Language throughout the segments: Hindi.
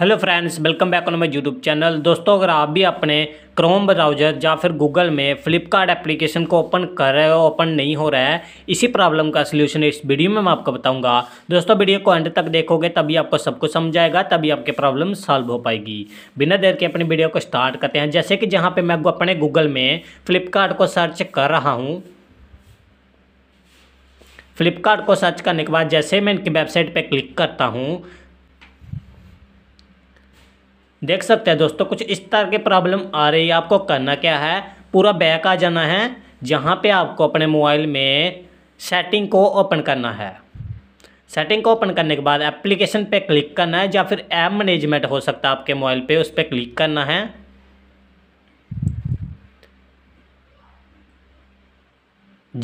hello friends welcome back on my YouTube channel दोस्तों अगर आप भी अपने क्रोम ब्राउज़र या फिर गूगल में फ्लिपकार्ट एप्लीकेशन को ओपन कर रहे हो ओपन नहीं हो रहा है इसी प्रॉब्लम का सलूशन इस वीडियो में मैं आपको बताऊंगा दोस्तों वीडियो को एंड तक देखोगे तभी आपको सब कुछ समझ आएगा तभी आपकी प्रॉब्लम सॉल्व हो पाएगी बिना देर के अपनी वीडियो को स्टार्ट करते हैं जैसे कि जहाँ पर मैं अपने गूगल में फ्लिपकार्ट को सर्च कर रहा हूँ फ्लिपकार्ट को सर्च करने के बाद जैसे मैं इनकी वेबसाइट पर क्लिक करता हूँ देख सकते हैं दोस्तों कुछ इस तरह की प्रॉब्लम आ रही है आपको करना क्या है पूरा बैक आ जाना है जहाँ पे आपको अपने मोबाइल में सेटिंग को ओपन करना है सेटिंग को ओपन करने के बाद एप्लीकेशन पे क्लिक करना है या फिर ऐप मैनेजमेंट हो सकता है आपके मोबाइल पे उस पर क्लिक करना है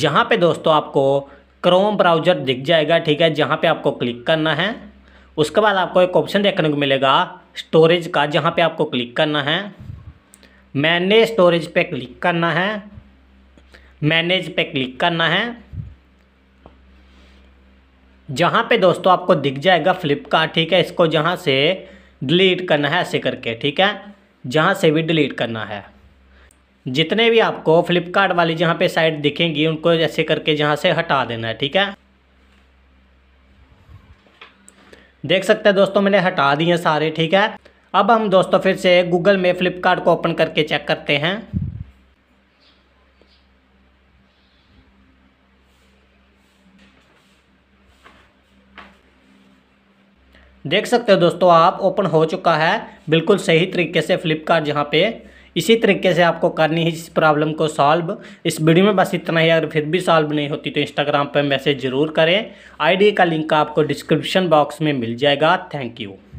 जहाँ पे दोस्तों आपको क्रोम ब्राउजर दिख जाएगा ठीक है जहाँ पे आपको क्लिक करना है उसके बाद आपको एक ऑप्शन देखने को मिलेगा स्टोरेज का जहाँ पे आपको क्लिक करना है मैनेज स्टोरेज पे क्लिक करना है मैनेज पे क्लिक करना है जहाँ पे दोस्तों आपको दिख जाएगा फ्लिपकार्ट ठीक है इसको जहाँ से डिलीट करना है ऐसे करके ठीक है जहाँ से भी डिलीट करना है जितने भी आपको फ्लिपकार्ट वाली जहाँ पे साइट दिखेंगी उनको ऐसे करके जहाँ से हटा देना है ठीक है देख सकते हैं दोस्तों मैंने हटा दिए सारे ठीक है अब हम दोस्तों फिर से गूगल में फ़्लिपकार्ट को ओपन करके चेक करते हैं देख सकते हो दोस्तों आप ओपन हो चुका है बिल्कुल सही तरीके से फ्लिपकार्ट यहाँ पे इसी तरीके से आपको करनी है इस प्रॉब्लम को सॉल्व इस वीडियो में बस इतना ही अगर फिर भी सॉल्व नहीं होती तो इंस्टाग्राम पर मैसेज ज़रूर करें आईडी का लिंक आपको डिस्क्रिप्शन बॉक्स में मिल जाएगा थैंक यू